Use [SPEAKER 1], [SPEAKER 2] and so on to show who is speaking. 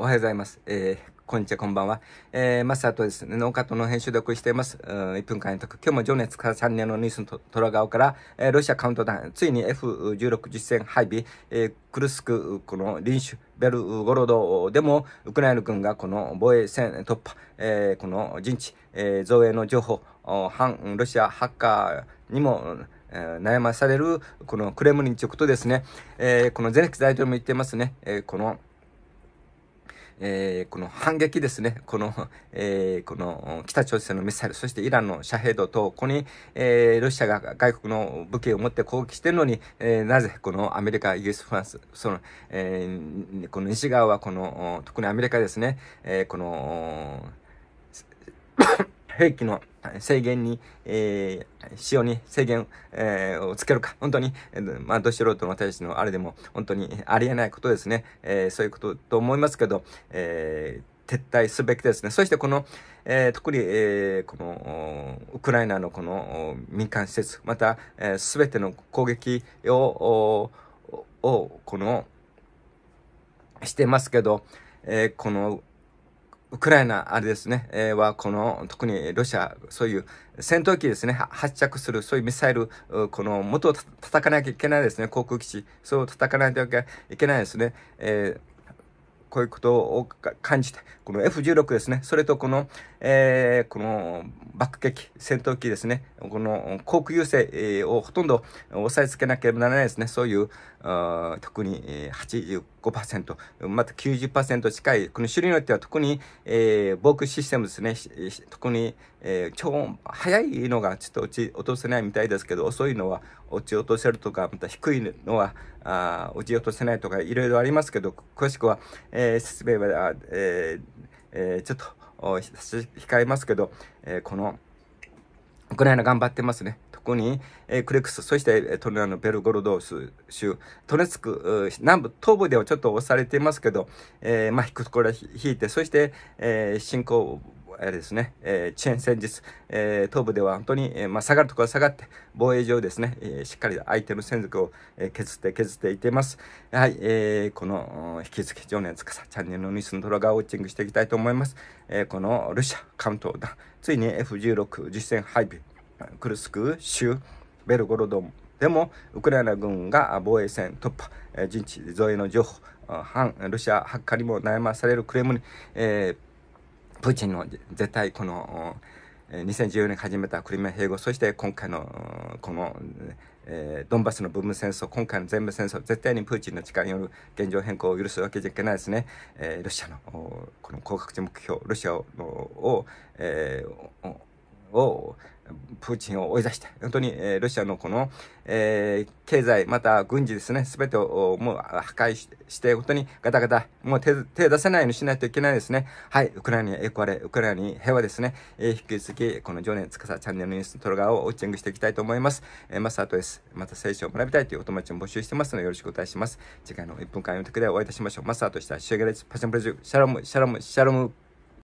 [SPEAKER 1] おはようございます。えー、こんにちは、こんばんは。えー、マスターとですね、農家との編集でりしています。うん、1分間に特。今日も情熱から3年のニュースの虎顔から、えー、ロシアカウントダウン、ついに F16 実戦配備、えー、クルスク、この臨州、ベルゴロドでも、ウクライナ軍がこの防衛戦突破、えー、この陣地、えー、造営の情報、反ロシアハッカーにも、え悩まされる、このクレムリン直とですね、えー、このゼレク大統領も言ってますね、えー、この、えー、この反撃ですね、この、えー、この北朝鮮のミサイル、そしてイランの遮蔽道等、ここに、えー、ロシアが外国の武器を持って攻撃してるのに、えー、なぜこのアメリカ、イギリス、フランス、その、えー、この西側はこの、特にアメリカですね、えー、この、兵器の制限に、えー、使用に制限、えー、をつけるか、本当に、えー、まあ、ど素人の私のあれでも、本当にありえないことですね。えそういうことと思いますけど、え撤退すべきですね。そしてこの、えー、特に、えー、このウクライナのこの民間施設、また、えー、全ての攻撃を、をこの、してますけど、えー、このウクライナ、あれですね、えー、は、この、特にロシア、そういう戦闘機ですね、発着する、そういうミサイル、この、元を叩かなきゃいけないですね、航空基地、そう叩かないといけないですね、えーこういうことを感じて、この F16 ですね、それとこの、えー、この爆撃、戦闘機ですね、この航空優勢をほとんど押さえつけなければならないですね、そういう、特に85%、また90%近い、この種類によっては特に、えー、防空システムですね、特に、えー、超早速いのがちょっと落ち落とせないみたいですけど、遅いのは落ち落とせるとか、また低いのはあ落ち落とせないとか、いろいろありますけど、詳しくは、えー、説明は、えーえー、ちょっと控えますけど、えー、このウクライナ頑張ってますね。特に、えー、クレクス、そしてトルナのベルゴロドス州、トネツク、南部、東部ではちょっと押されていますけど、えー、まあ、これ引いて、そして、えー、侵攻あれですね、えー、チェーン戦術、えー、東部では本当に、えー、まあ、下がるところは下がって、防衛上ですね、えー、しっかり相手の戦力を、えー、削って削っていっています。はい、えー、この、引き続き常年つかさ、チャンネルのニュースのドラガーウォッチングしていきたいと思います。えー、この、ルシャ、カウントダウン、ついに F16 実戦配備、クルスク、州、ベルゴロドン、でも、ウクライナ軍が防衛線突破、えー、陣地増援の情報、反ロシア発火にも悩まされるクレームリえープーチンの絶対この、2014年始めたクリミア併合、そして今回のこの、えドンバスの部分戦争、今回の全部戦争、絶対にプーチンの力による現状変更を許すわけじゃいけないですね。えロシアのこの高格値目標、ロシアを、えを、プーチンを追い出して、本当に、えー、ロシアのこの、えー、経済、また軍事ですね、すべてをもう破壊して、本当にガタガタ、もう手手出せないようにしないといけないですね。はい、ウクライナに栄光れ、ウクライナに平和ですね。えー、引き続き、この常年司チャンネルのューストロガーをウォッチングしていきたいと思います。えー、マスターとです。また聖書を学びたいというお友達も募集してますので、よろしくお願いします。次回の1分間解くでお会いいたしましょう。マスターとしたシュガレッジパシャンプレジュ、シャロム、シャロム、シャロム。